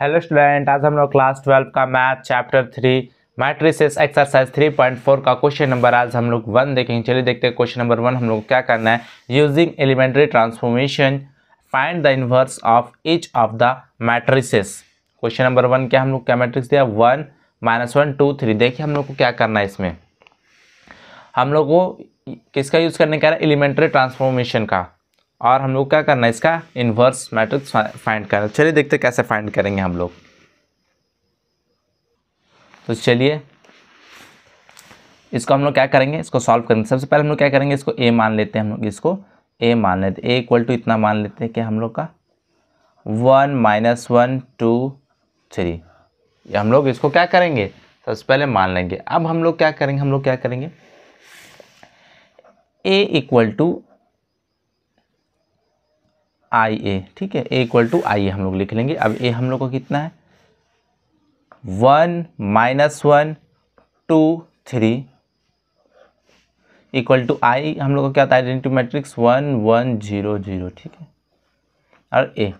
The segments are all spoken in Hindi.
हेलो स्टूडेंट आज हम लोग क्लास ट्वेल्व का math chapter three matrices exercise three point four का क्वेश्चन नंबर आज हम लोग वन देखेंगे चलिए देखते हैं क्वेश्चन नंबर वन हम लोग क्या करना है using elementary transformation find the inverse of each of the matrices question number one क्या हम लोग क्या मैट्रिक्स दिया one minus one two three देखिए हम लोग को क्या करना है इसमें हम लोग को किसका यूज़ करने का एलिमेंट्री ट्रांसफॉर्मेशन का और हम लोग क्या करना है इसका इन्वर्स मैट्रिक्स फाइंड करना चलिए देखते कैसे फाइंड करेंगे हम लोग तो चलिए इसको हम लोग क्या करेंगे इसको सॉल्व करेंगे सबसे पहले हम लोग क्या करेंगे इसको ए मान लेते हैं हम लोग इसको ए मान लेते ए इक्वल टू इतना मान लेते हैं कि हम लोग का one minus one two three हम लोग इसको क्या करेंगे सबसे पहले मान लेंगे अब हम लोग क्या करेंगे हम लोग क्या करेंगे ए इक्वल टू आई ए ठीक है ए इक्वल टू आई ए हम लोग लिख लेंगे अब ए हम लोग को कितना है one minus one two three equal to I हम लोग को क्या था है identity matrix one one zero zero ठीक है और ए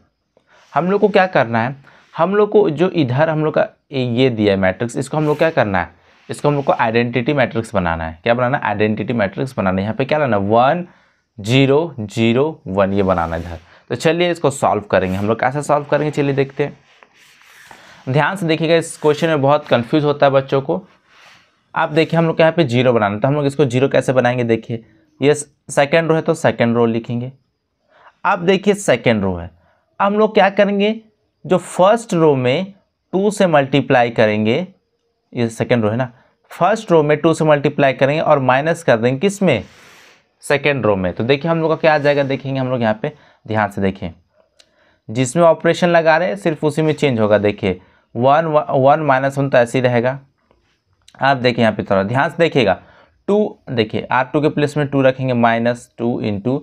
हम लोग को क्या करना है हम लोग को जो इधर हम लोग का ये दिया है मैट्रिक्स इसको हम लोग क्या करना है इसको हम लोग को आइडेंटिटी मैट्रिक्स बनाना है क्या बनाना है आइडेंटिटी मैट्रिक्स बनाना है यहाँ पे क्या लाना वन जीरो जीरो वन ये बनाना है इधर तो चलिए इसको सॉल्व करेंगे हम लोग कैसे सॉल्व करेंगे चलिए देखते हैं ध्यान से देखिएगा इस क्वेश्चन में बहुत कन्फ्यूज़ होता है बच्चों को आप देखिए हम लोग यहाँ पे जीरो बनाना तो हम लोग इसको जीरो कैसे बनाएंगे देखिए ये सेकेंड रो है तो सेकेंड रो लिखेंगे अब देखिए सेकेंड रो है हम लोग क्या करेंगे जो फर्स्ट रो में टू से मल्टीप्लाई करेंगे ये सेकेंड रो है ना फर्स्ट रो में टू से मल्टीप्लाई करेंगे और माइनस कर देंगे किस में सेकेंड रो में तो देखिए हम लोग का क्या आ जाएगा देखेंगे हम लोग यहाँ पर ध्यान से देखिए जिसमें ऑपरेशन लगा रहे हैं सिर्फ उसी में चेंज होगा देखिए वन वन माइनस वन तो ऐसे ही रहेगा आप देखिए यहाँ पे थोड़ा ध्यान से देखिएगा टू देखिए आर टू के प्लेस में टू रखेंगे minus two into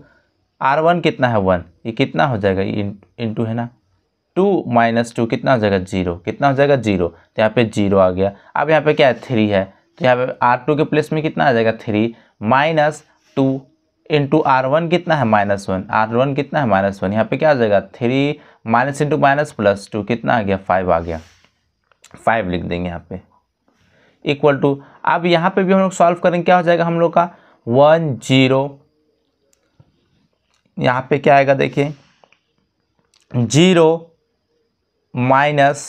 R one कितना है वन ये कितना हो जाएगा इंटू है ना टू माइनस टू कितना हो जाएगा जीरो कितना हो जाएगा जीरो तो यहाँ पे जीरो आ गया अब यहाँ पे क्या है थ्री है तो यहाँ पे आर टू के प्लेस में कितना आ जाएगा three minus two into R one कितना है माइनस वन आर वन कितना है माइनस वन यहाँ पे क्या आ जाएगा three minus into minus plus two कितना आ गया फाइव आ गया फाइव लिख देंगे यहाँ पे इक्वल टू अब यहाँ पे भी हम लोग सॉल्व करेंगे क्या हो जाएगा हम लोग का वन जीरो यहाँ पे क्या आएगा देखिए zero minus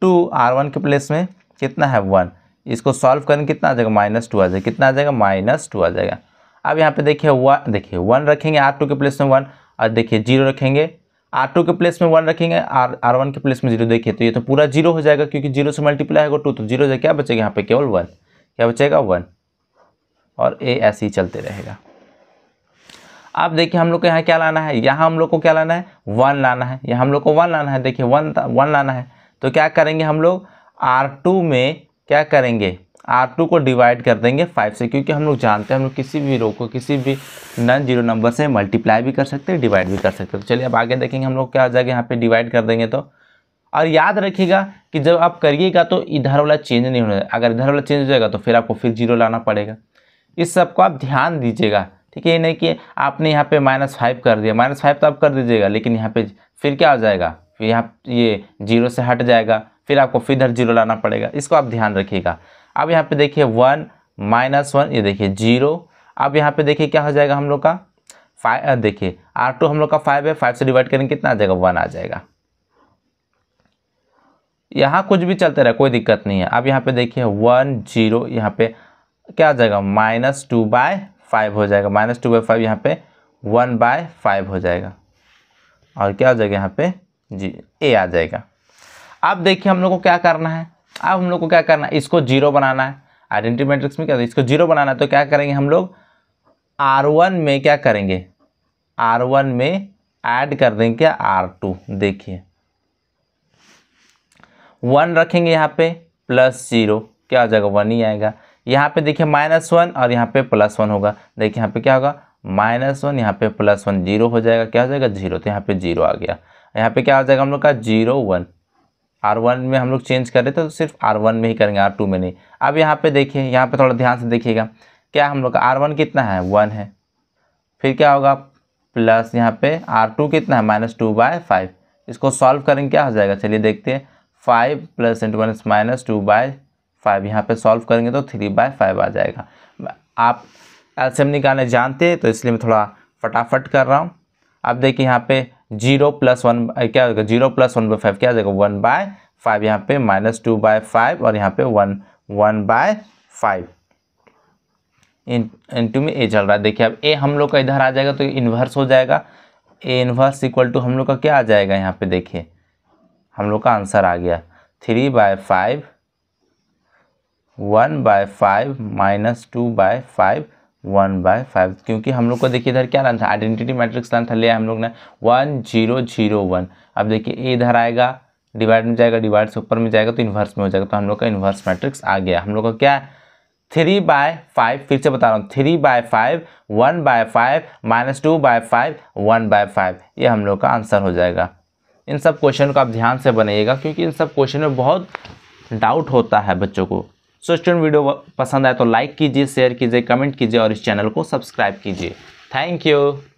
two R one के प्लेस में कितना है वन इसको सॉल्व करेंगे कितना आ जाएगा माइनस टू आ जाएगा कितना आ जाएगा माइनस टू आ जाएगा अब यहाँ पे देखिए वन देखिए वन रखेंगे आर टू के प्लेस में वन और देखिए जीरो रखेंगे आर टू के प्लेस में वन रखेंगे आर आर वन के प्लेस में जीरो देखिए तो ये तो पूरा जीरो हो जाएगा क्योंकि जीरो से मल्टीप्लाई होगा टू तो जीरो से क्या बचेगा यहाँ पे केवल वन क्या बचेगा वन और ए ऐसे ही चलते रहेगा अब देखिए हम लोग को यहाँ क्या लाना है यहाँ हम लोग को क्या लाना है वन लाना है यहाँ हम लोग को वन लाना है देखिए वन वन लाना है तो क्या करेंगे हम लोग आर टू में क्या करेंगे आर टू को डिवाइड कर देंगे फाइव से क्योंकि हम लोग जानते हैं हम लोग किसी भी रो को किसी भी नन जीरो नंबर से मल्टीप्लाई भी कर सकते हैं डिवाइड भी कर सकते हैं तो चलिए अब आगे देखेंगे हम लोग क्या आ जाएगा यहाँ पे डिवाइड कर देंगे तो और याद रखिएगा कि जब आप करिएगा तो इधर वाला चेंज नहीं होना अगर इधर वाला चेंज हो जाएगा तो फिर आपको फिर जीरो लाना पड़ेगा इस सब को आप ध्यान दीजिएगा ठीक है ये नहीं कि आपने यहाँ पर माइनस फाइव कर दिया माइनस फाइव तो आप कर दीजिएगा लेकिन यहाँ पर फिर क्या हो जाएगा फिर यहाँ ये जीरो से हट जाएगा फिर आपको फिर इधर जीरो लाना पड़ेगा इसको आप ध्यान रखिएगा अब यहाँ पे देखिए वन माइनस वन ये देखिए जीरो अब यहाँ पे देखिए क्या हो जाएगा हम लोग का फाइव देखिए आर टू हम लोग का फाइव है फाइव से डिवाइड करेंगे कितना आ जाएगा वन आ जाएगा यहाँ कुछ भी चलते रहे कोई दिक्कत नहीं है अब यहाँ पे देखिए वन जीरो यहाँ पे क्या आ जाएगा माइनस टू बाय फाइव हो जाएगा माइनस टू बाई फाइव यहाँ पे वन बाय फाइव हो जाएगा और क्या हो जाएगा यहाँ पे जी ए आ जाएगा अब देखिए हम लोग को क्या करना है अब हम लोग को क्या करना है इसको जीरो बनाना है आइडेंटिटी मैट्रिक्स में क्या इसको जीरो बनाना है तो क्या करेंगे हम लोग आर वन में क्या करेंगे आर वन में ऐड कर देंगे क्या आर टू देखिए वन रखेंगे यहाँ पे प्लस जीरो क्या हो जाएगा वन ही आएगा यहाँ पे देखिए माइनस वन और यहाँ पे प्लस वन होगा देखिए यहाँ पे क्या होगा माइनस वन यहाँ पे प्लस वन जीरो हो जाएगा क्या हो जाएगा जीरो तो यहाँ पे जीरो आ गया यहाँ पे क्या हो जाएगा हम लोग का जीरो वन आर वन में हम लोग चेंज कर रहे थे तो सिर्फ आर वन में ही करेंगे आर टू में नहीं अब यहाँ पे देखिए यहाँ पे थोड़ा ध्यान से देखिएगा क्या हम लोग का आर वन कितना है वन है फिर क्या होगा प्लस यहाँ पे आर टू कितना है माइनस टू बाय फाइव इसको सॉल्व करेंगे क्या हो जाएगा चलिए देखते हैं five plus into one minus two by five यहाँ पर सॉल्व करेंगे तो थ्री बाय फाइव आ जाएगा आप एल्सियम निकालने जानते हैं तो इसलिए मैं थोड़ा फटाफट कर रहा हूँ अब देखिए यहाँ पे जीरो प्लस वन क्या हो जाएगा zero plus one by five क्या हो जाएगा वन बाय फाइव यहाँ पे माइनस टू बाय फाइव और यहाँ पे वन वन बाय फाइव इन इंटू में ए चल रहा है देखिए अब ए हम लोग का इधर आ जाएगा तो इन्वर्स हो जाएगा ए इन्वर्स इक्वल टू हम लोग का क्या आ जाएगा यहाँ पे देखिए हम लोग का आंसर आ गया three by five one by five minus two by five one by five क्योंकि हम लोग को देखिए इधर क्या लाना था आइडेंटिटी मैट्रिक्स लाना था लिया हम लोग ने वन जीरो जीरो वन अब देखिए ए इधर आएगा डिवाइड में जाएगा डिवाइड से ऊपर में जाएगा तो इन्वर्स में हो जाएगा तो हम लोग का इन्वर्स मैट्रिक्स आ गया हम लोग का क्या है थ्री बाय फाइव फिर से बता रहा हूँ three by five one by five minus two by five one by five ये हम लोग का आंसर हो जाएगा इन सब क्वेश्चन को आप ध्यान से बनाइएगा क्योंकि इन सब क्वेश्चन में बहुत डाउट होता है बच्चों को सो स्टूडेंट वीडियो पसंद आए तो लाइक कीजिए शेयर कीजिए कमेंट कीजिए और इस चैनल को सब्सक्राइब कीजिए थैंक यू